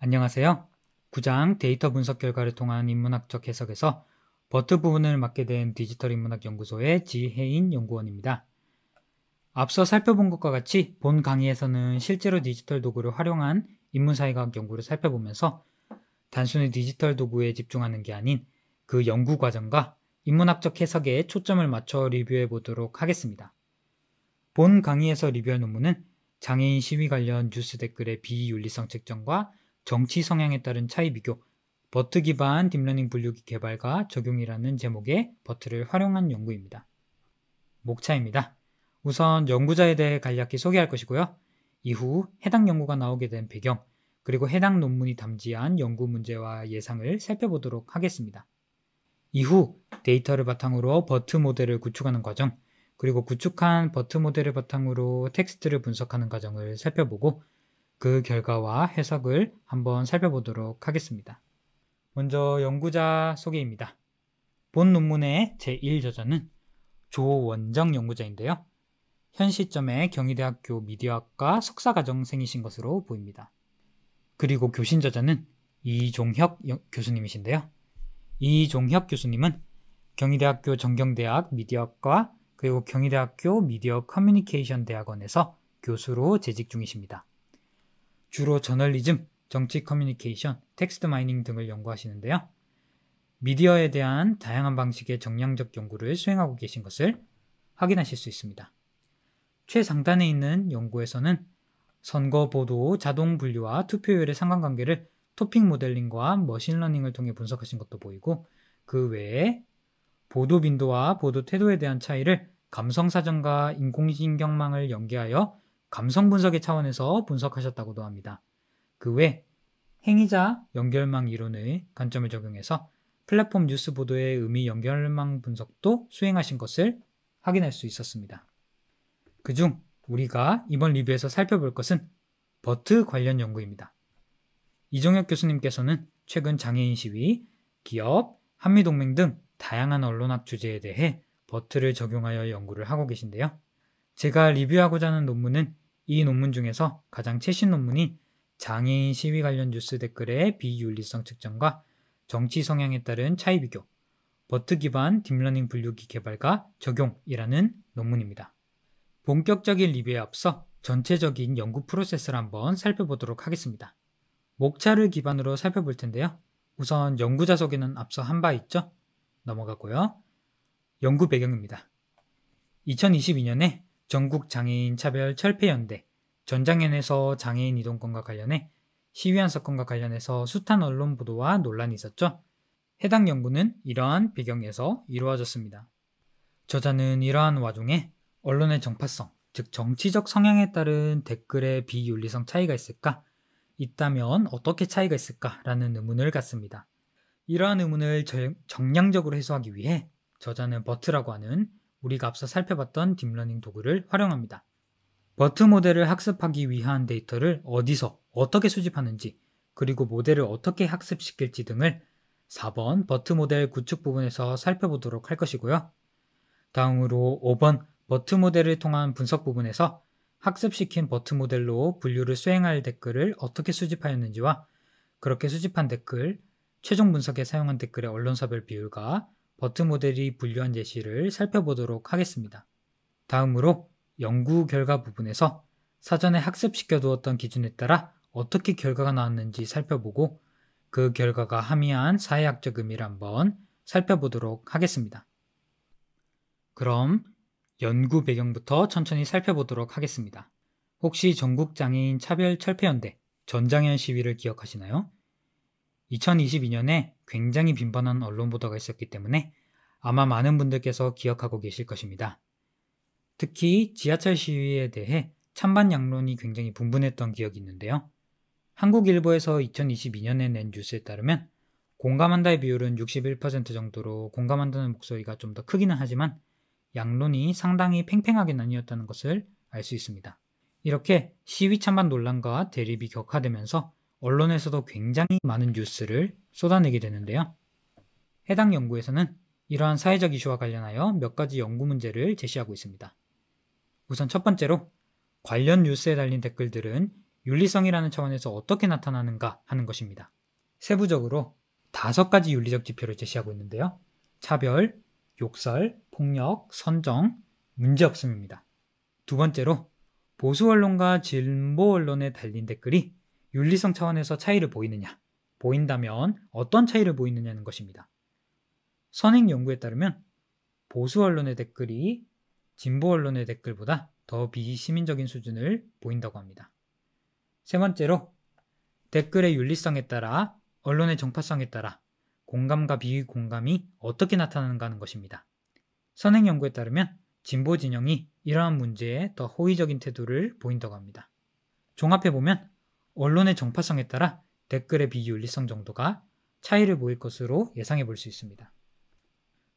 안녕하세요. 구장 데이터 분석 결과를 통한 인문학적 해석에서 버트 부분을 맡게 된 디지털 인문학 연구소의 지혜인 연구원입니다. 앞서 살펴본 것과 같이 본 강의에서는 실제로 디지털 도구를 활용한 인문사회과학 연구를 살펴보면서 단순히 디지털 도구에 집중하는 게 아닌 그 연구 과정과 인문학적 해석에 초점을 맞춰 리뷰해 보도록 하겠습니다. 본 강의에서 리뷰할 논문은 장애인 시위 관련 뉴스 댓글의 비윤리성 측정과 정치 성향에 따른 차이 비교, 버트 기반 딥러닝 분류기 개발과 적용이라는 제목의 버트를 활용한 연구입니다. 목차입니다. 우선 연구자에 대해 간략히 소개할 것이고요. 이후 해당 연구가 나오게 된 배경, 그리고 해당 논문이 담지한 연구 문제와 예상을 살펴보도록 하겠습니다. 이후 데이터를 바탕으로 버트 모델을 구축하는 과정, 그리고 구축한 버트 모델을 바탕으로 텍스트를 분석하는 과정을 살펴보고 그 결과와 해석을 한번 살펴보도록 하겠습니다. 먼저 연구자 소개입니다. 본 논문의 제1저자는 조원정 연구자인데요. 현 시점에 경희대학교 미디어학과 석사과정생이신 것으로 보입니다. 그리고 교신 저자는 이종혁 교수님이신데요. 이종혁 교수님은 경희대학교 정경대학 미디어과 학 그리고 경희대학교 미디어 커뮤니케이션 대학원에서 교수로 재직 중이십니다. 주로 저널리즘, 정치 커뮤니케이션, 텍스트 마이닝 등을 연구하시는데요. 미디어에 대한 다양한 방식의 정량적 연구를 수행하고 계신 것을 확인하실 수 있습니다. 최상단에 있는 연구에서는 선거 보도 자동 분류와 투표율의 상관관계를 토핑 모델링과 머신러닝을 뭐 통해 분석하신 것도 보이고 그 외에 보도 빈도와 보도 태도에 대한 차이를 감성사전과 인공신경망을 연계하여 감성 분석의 차원에서 분석하셨다고도 합니다. 그 외 행위자 연결망 이론의 관점을 적용해서 플랫폼 뉴스 보도의 의미 연결망 분석도 수행하신 것을 확인할 수 있었습니다. 그 중 우리가 이번 리뷰에서 살펴볼 것은 버트 관련 연구입니다. 이종혁 교수님께서는 최근 장애인 시위, 기업, 한미동맹 등 다양한 언론학 주제에 대해 버트를 적용하여 연구를 하고 계신데요. 제가 리뷰하고자 하는 논문은 이 논문 중에서 가장 최신 논문인 장애인 시위 관련 뉴스 댓글의 비윤리성 측정과 정치 성향에 따른 차이 비교, 버트 기반 딥러닝 분류기 개발과 적용이라는 논문입니다. 본격적인 리뷰에 앞서 전체적인 연구 프로세스를 한번 살펴보도록 하겠습니다. 목차를 기반으로 살펴볼 텐데요. 우선 연구자 석에는 앞서 한 바 있죠? 넘어가고요 연구 배경입니다. 2022년에 전국 장애인 차별 철폐연대 전장현에서 장애인 이동권과 관련해 시위한 사건과 관련해서 숱한 언론 보도와 논란이 있었죠. 해당 연구는 이러한 배경에서 이루어졌습니다. 저자는 이러한 와중에 언론의 정파성, 즉 정치적 성향에 따른 댓글의 비윤리성 차이가 있을까 있다면 어떻게 차이가 있을까라는 의문을 갖습니다. 이러한 의문을 정량적으로 해소하기 위해 저자는 버트라고 하는 우리가 앞서 살펴봤던 딥러닝 도구를 활용합니다. 버트 모델을 학습하기 위한 데이터를 어디서 어떻게 수집하는지 그리고 모델을 어떻게 학습시킬지 등을 4번 버트 모델 구축 부분에서 살펴보도록 할 것이고요. 다음으로 5번 버트 모델을 통한 분석 부분에서 학습시킨 버트 모델로 분류를 수행할 댓글을 어떻게 수집하였는지와 그렇게 수집한 댓글, 최종 분석에 사용한 댓글의 언론사별 비율과 버트 모델이 분류한 예시를 살펴보도록 하겠습니다. 다음으로 연구 결과 부분에서 사전에 학습시켜 두었던 기준에 따라 어떻게 결과가 나왔는지 살펴보고 그 결과가 함의한 사회학적 의미를 한번 살펴보도록 하겠습니다. 그럼 연구 배경부터 천천히 살펴보도록 하겠습니다. 혹시 전국 장애인 차별 철폐연대 전장현 시위를 기억하시나요? 2022년에 굉장히 빈번한 언론 보도가 있었기 때문에 아마 많은 분들께서 기억하고 계실 것입니다. 특히 지하철 시위에 대해 찬반 양론이 굉장히 분분했던 기억이 있는데요. 한국일보에서 2022년에 낸 뉴스에 따르면 공감한다의 비율은 61% 정도로 공감한다는 목소리가 좀 더 크기는 하지만 양론이 상당히 팽팽하게 나뉘었다는 것을 알 수 있습니다. 이렇게 시위 찬반 논란과 대립이 격화되면서 언론에서도 굉장히 많은 뉴스를 쏟아내게 되는데요. 해당 연구에서는 이러한 사회적 이슈와 관련하여 몇 가지 연구 문제를 제시하고 있습니다. 우선 첫 번째로 관련 뉴스에 달린 댓글들은 윤리성이라는 차원에서 어떻게 나타나는가 하는 것입니다. 세부적으로 다섯 가지 윤리적 지표를 제시하고 있는데요. 차별, 욕설, 폭력, 선정, 문제 없음입니다. 두 번째로 보수 언론과 진보 언론에 달린 댓글이 윤리성 차원에서 차이를 보이느냐, 보인다면 어떤 차이를 보이느냐는 것입니다. 선행 연구에 따르면 보수 언론의 댓글이 진보 언론의 댓글보다 더 비시민적인 수준을 보인다고 합니다. 세 번째로 댓글의 윤리성에 따라 언론의 정파성에 따라 공감과 비공감이 어떻게 나타나는가 하는 것입니다. 선행 연구에 따르면 진보 진영이 이러한 문제에 더 호의적인 태도를 보인다고 합니다. 종합해보면 언론의 정파성에 따라 댓글의 비윤리성 정도가 차이를 보일 것으로 예상해 볼 수 있습니다.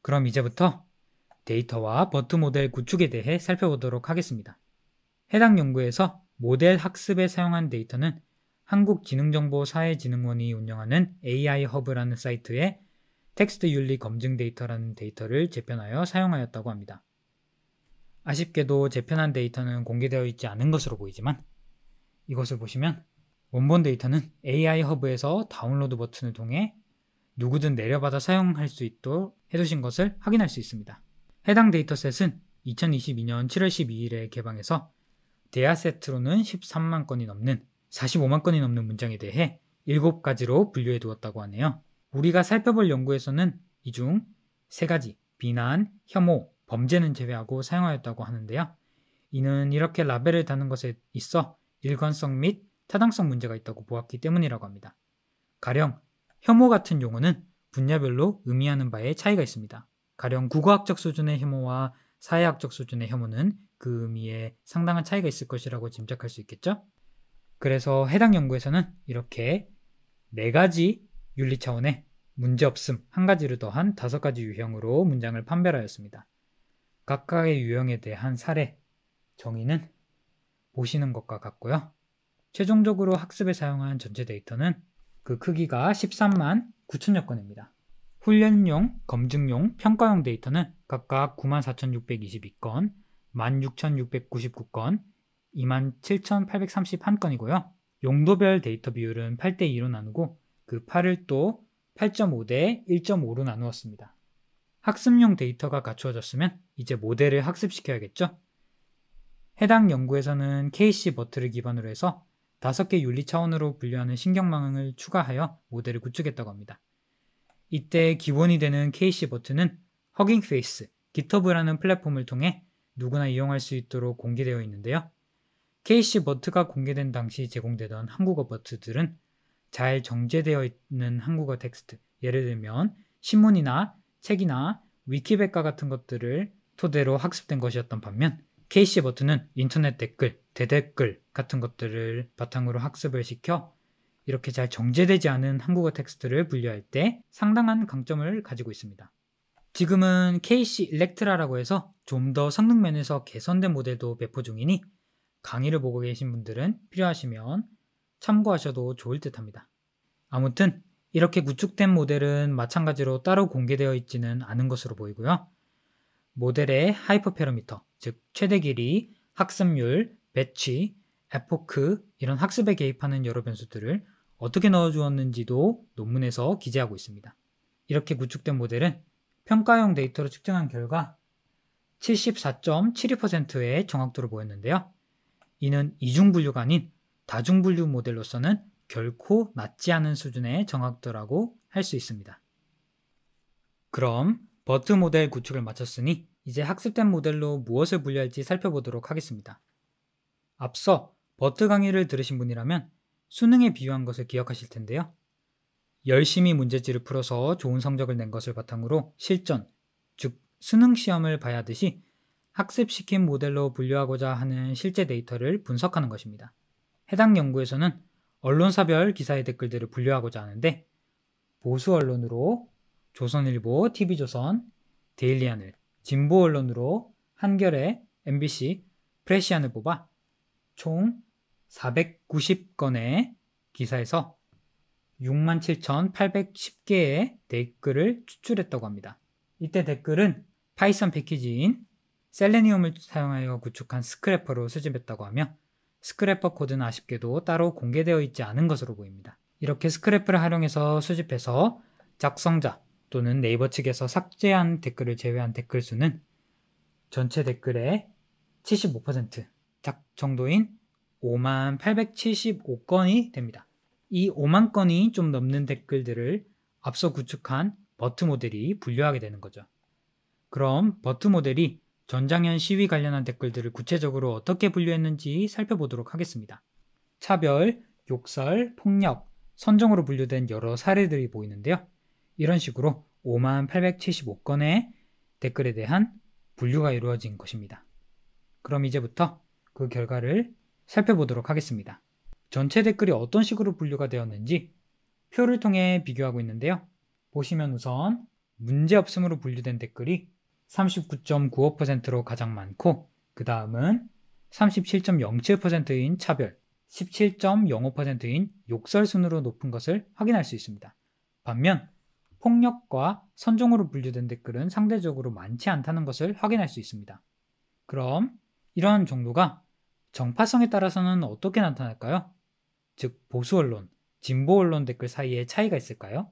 그럼 이제부터 데이터와 버트 모델 구축에 대해 살펴보도록 하겠습니다. 해당 연구에서 모델 학습에 사용한 데이터는 한국기능정보사회진흥원이 운영하는 AI 허브라는 사이트에 텍스트 윤리 검증 데이터라는 데이터를 재편하여 사용하였다고 합니다. 아쉽게도 재편한 데이터는 공개되어 있지 않은 것으로 보이지만 이것을 보시면 원본 데이터는 AI 허브에서 다운로드 버튼을 통해 누구든 내려받아 사용할 수 있도록 해두신 것을 확인할 수 있습니다. 해당 데이터셋은 2022년 7월 12일에 개방해서 데아세트로는 13만 건이 넘는 45만 건이 넘는 문장에 대해 7가지로 분류해 두었다고 하네요. 우리가 살펴볼 연구에서는 이 중 3가지 비난, 혐오, 범죄는 제외하고 사용하였다고 하는데요. 이는 이렇게 라벨을 다는 것에 있어 일관성 및 타당성 문제가 있다고 보았기 때문이라고 합니다. 가령 혐오 같은 용어는 분야별로 의미하는 바에 차이가 있습니다. 가령 국어학적 수준의 혐오와 사회학적 수준의 혐오는 그 의미에 상당한 차이가 있을 것이라고 짐작할 수 있겠죠? 그래서 해당 연구에서는 이렇게 네 가지 윤리 차원의 문제 없음 한 가지를 더한 다섯 가지 유형으로 문장을 판별하였습니다. 각각의 유형에 대한 사례 정의는 보시는 것과 같고요. 최종적으로 학습에 사용한 전체 데이터는 그 크기가 13만 9천여 건입니다. 훈련용, 검증용, 평가용 데이터는 각각 94,622건, 16,699건, 27,831건이고요. 용도별 데이터 비율은 8대 2로 나누고 그 8을 또 8.5 대 1.5로 나누었습니다. 학습용 데이터가 갖추어졌으면 이제 모델을 학습시켜야겠죠? 해당 연구에서는 KC 버트를 기반으로 해서 5개 윤리 차원으로 분류하는 신경망을 추가하여 모델을 구축했다고 합니다. 이때 기본이 되는 KC 버트는 허깅페이스, GitHub라는 플랫폼을 통해 누구나 이용할 수 있도록 공개되어 있는데요. KC 버트가 공개된 당시 제공되던 한국어 버트들은 잘 정제되어 있는 한국어 텍스트, 예를 들면 신문이나 책이나 위키백과 같은 것들을 토대로 학습된 것이었던 반면 KC 버트는 인터넷 댓글, 대댓글 같은 것들을 바탕으로 학습을 시켜 이렇게 잘 정제되지 않은 한국어 텍스트를 분류할 때 상당한 강점을 가지고 있습니다. 지금은 KC 일렉트라라고 해서 좀 더 성능 면에서 개선된 모델도 배포 중이니 강의를 보고 계신 분들은 필요하시면 참고하셔도 좋을 듯 합니다. 아무튼 이렇게 구축된 모델은 마찬가지로 따로 공개되어 있지는 않은 것으로 보이고요. 모델의 하이퍼페로미터즉 최대 길이, 학습률, 배치, 에포크 이런 학습에 개입하는 여러 변수들을 어떻게 넣어주었는지도 논문에서 기재하고 있습니다. 이렇게 구축된 모델은 평가형 데이터로 측정한 결과 74.72%의 정확도를 보였는데요. 이는 이중분류가 아닌 다중분류 모델로서는 결코 맞지 않은 수준의 정확도라고 할 수 있습니다. 그럼 버트 모델 구축을 마쳤으니 이제 학습된 모델로 무엇을 분류할지 살펴보도록 하겠습니다. 앞서 버트 강의를 들으신 분이라면 수능에 비유한 것을 기억하실 텐데요. 열심히 문제지를 풀어서 좋은 성적을 낸 것을 바탕으로 실전, 즉 수능 시험을 봐야 하듯이 학습시킨 모델로 분류하고자 하는 실제 데이터를 분석하는 것입니다. 해당 연구에서는 언론사별 기사의 댓글들을 분류하고자 하는데 보수 언론으로 조선일보, TV조선, 데일리안을 진보 언론으로 한겨레, MBC, 프레시안을 뽑아 총 490건의 기사에서 67,810개의 댓글을 추출했다고 합니다. 이때 댓글은 파이썬 패키지인 셀레니움을 사용하여 구축한 스크래퍼로 수집했다고 하며 스크래퍼 코드는 아쉽게도 따로 공개되어 있지 않은 것으로 보입니다. 이렇게 스크래퍼를 활용해서 수집해서 작성자 또는 네이버 측에서 삭제한 댓글을 제외한 댓글 수는 전체 댓글의 75%딱 정도인 5만 875건이 됩니다. 이 5만 건이 좀 넘는 댓글들을 앞서 구축한 버트 모델이 분류하게 되는 거죠. 그럼 버트 모델이 전장현 시위 관련한 댓글들을 구체적으로 어떻게 분류했는지 살펴보도록 하겠습니다. 차별, 욕설, 폭력, 선정으로 분류된 여러 사례들이 보이는데요. 이런 식으로 58,875건의 댓글에 대한 분류가 이루어진 것입니다. 그럼 이제부터 그 결과를 살펴보도록 하겠습니다. 전체 댓글이 어떤 식으로 분류가 되었는지 표를 통해 비교하고 있는데요. 보시면 우선 문제 없음으로 분류된 댓글이 39.95%로 가장 많고 그 다음은 37.07%인 차별, 17.05%인 욕설 순으로 높은 것을 확인할 수 있습니다. 반면 폭력과 선종으로 분류된 댓글은 상대적으로 많지 않다는 것을 확인할 수 있습니다. 그럼 이러한 정도가 정파성에 따라서는 어떻게 나타날까요? 즉 보수 언론, 진보 언론 댓글 사이에 차이가 있을까요?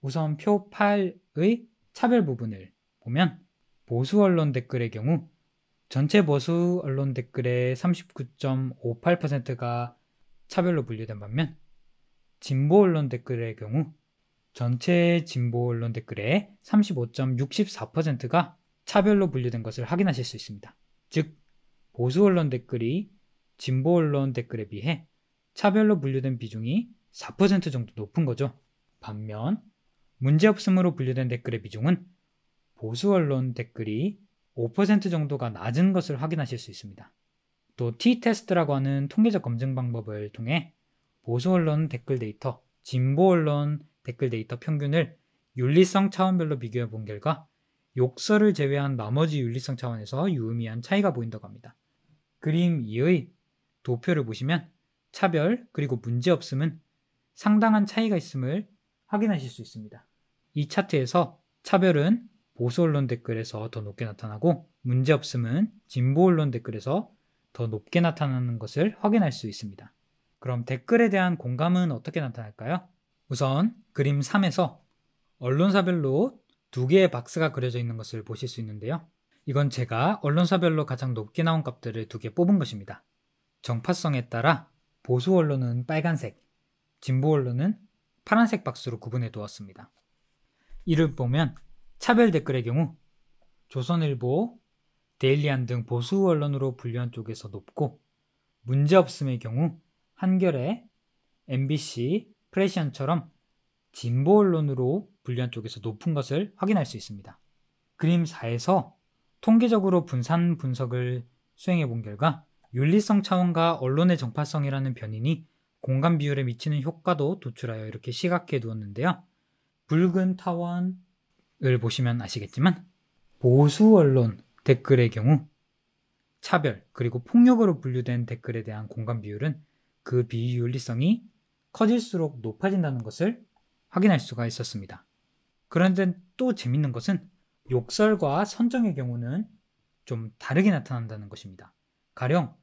우선 표 8의 차별 부분을 보면 보수 언론 댓글의 경우 전체 보수 언론 댓글의 39.58%가 차별로 분류된 반면 진보 언론 댓글의 경우 전체 진보 언론 댓글의 35.64%가 차별로 분류된 것을 확인하실 수 있습니다. 즉 보수 언론 댓글이 진보 언론 댓글에 비해 차별로 분류된 비중이 4% 정도 높은 거죠. 반면 문제없음으로 분류된 댓글의 비중은 보수 언론 댓글이 5% 정도가 낮은 것을 확인하실 수 있습니다. 또 T-테스트라고 하는 통계적 검증 방법을 통해 보수 언론 댓글 데이터, 진보 언론 댓글 데이터 평균을 윤리성 차원별로 비교해 본 결과 욕설을 제외한 나머지 윤리성 차원에서 유의미한 차이가 보인다고 합니다. 그림 2의 도표를 보시면 차별 그리고 문제 없음은 상당한 차이가 있음을 확인하실 수 있습니다. 이 차트에서 차별은 보수 언론 댓글에서 더 높게 나타나고 문제 없음은 진보 언론 댓글에서 더 높게 나타나는 것을 확인할 수 있습니다. 그럼 댓글에 대한 공감은 어떻게 나타날까요? 우선 그림 3에서 언론사별로 두 개의 박스가 그려져 있는 것을 보실 수 있는데요. 이건 제가 언론사별로 가장 높게 나온 값들을 두 개 뽑은 것입니다. 정파성에 따라 보수 언론은 빨간색, 진보 언론은 파란색 박스로 구분해 두었습니다. 이를 보면 차별 댓글의 경우 조선일보, 데일리안 등 보수 언론으로 분류한 쪽에서 높고 문제없음의 경우 한겨레, MBC, 프레시안처럼 진보 언론으로 분류한 쪽에서 높은 것을 확인할 수 있습니다. 그림 4에서 통계적으로 분산 분석을 수행해 본 결과 윤리성 차원과 언론의 정파성이라는 변인이 공감 비율에 미치는 효과도 도출하여 이렇게 시각해 두었는데요. 붉은 타원, 을 보시면 아시겠지만 보수 언론 댓글의 경우 차별 그리고 폭력으로 분류된 댓글에 대한 공감 비율은 그 비윤리성이 커질수록 높아진다는 것을 확인할 수가 있었습니다. 그런데 또 재밌는 것은 욕설과 선정의 경우는 좀 다르게 나타난다는 것입니다. 가령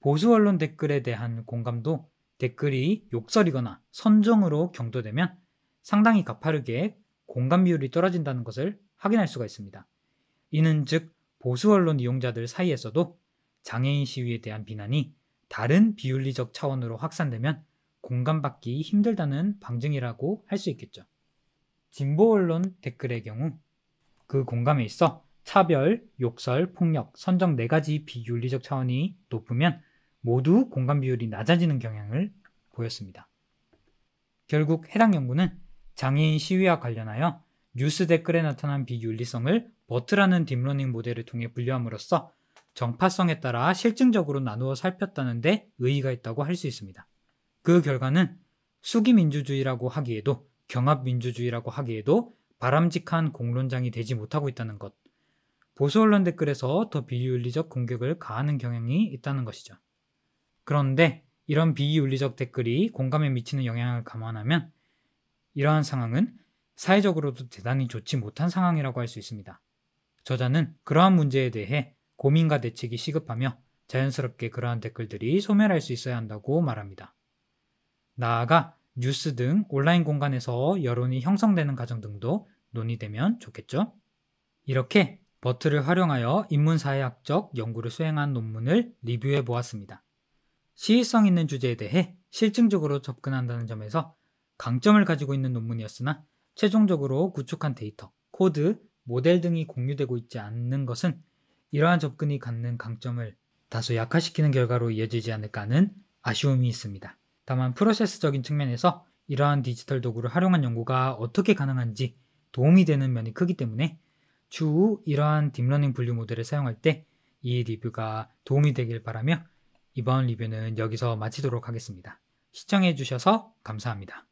보수 언론 댓글에 대한 공감도 댓글이 욕설이거나 선정으로 경도되면 상당히 가파르게 공감 비율이 떨어진다는 것을 확인할 수가 있습니다. 이는 즉 보수 언론 이용자들 사이에서도 장애인 시위에 대한 비난이 다른 비윤리적 차원으로 확산되면 공감받기 힘들다는 방증이라고 할 수 있겠죠. 진보 언론 댓글의 경우 그 공감에 있어 차별, 욕설, 폭력, 선정 네 가지 비윤리적 차원이 높으면 모두 공감 비율이 낮아지는 경향을 보였습니다. 결국 해당 연구는 장애인 시위와 관련하여 뉴스 댓글에 나타난 비윤리성을 버트라는 딥러닝 모델을 통해 분류함으로써 정파성에 따라 실증적으로 나누어 살폈다는데 의의가 있다고 할 수 있습니다. 그 결과는 수기민주주의라고 하기에도 경합민주주의라고 하기에도 바람직한 공론장이 되지 못하고 있다는 것, 보수 언론 댓글에서 더 비윤리적 공격을 가하는 경향이 있다는 것이죠. 그런데 이런 비윤리적 댓글이 공감에 미치는 영향을 감안하면 이러한 상황은 사회적으로도 대단히 좋지 못한 상황이라고 할 수 있습니다. 저자는 그러한 문제에 대해 고민과 대책이 시급하며 자연스럽게 그러한 댓글들이 소멸할 수 있어야 한다고 말합니다. 나아가 뉴스 등 온라인 공간에서 여론이 형성되는 과정 등도 논의되면 좋겠죠? 이렇게 버트를 활용하여 인문사회학적 연구를 수행한 논문을 리뷰해 보았습니다. 시의성 있는 주제에 대해 실증적으로 접근한다는 점에서 강점을 가지고 있는 논문이었으나 최종적으로 구축한 데이터, 코드, 모델 등이 공유되고 있지 않는 것은 이러한 접근이 갖는 강점을 다소 약화시키는 결과로 이어지지 않을까 하는 아쉬움이 있습니다. 다만 프로세스적인 측면에서 이러한 디지털 도구를 활용한 연구가 어떻게 가능한지 도움이 되는 면이 크기 때문에 추후 이러한 딥러닝 분류 모델을 사용할 때 이 리뷰가 도움이 되길 바라며 이번 리뷰는 여기서 마치도록 하겠습니다. 시청해주셔서 감사합니다.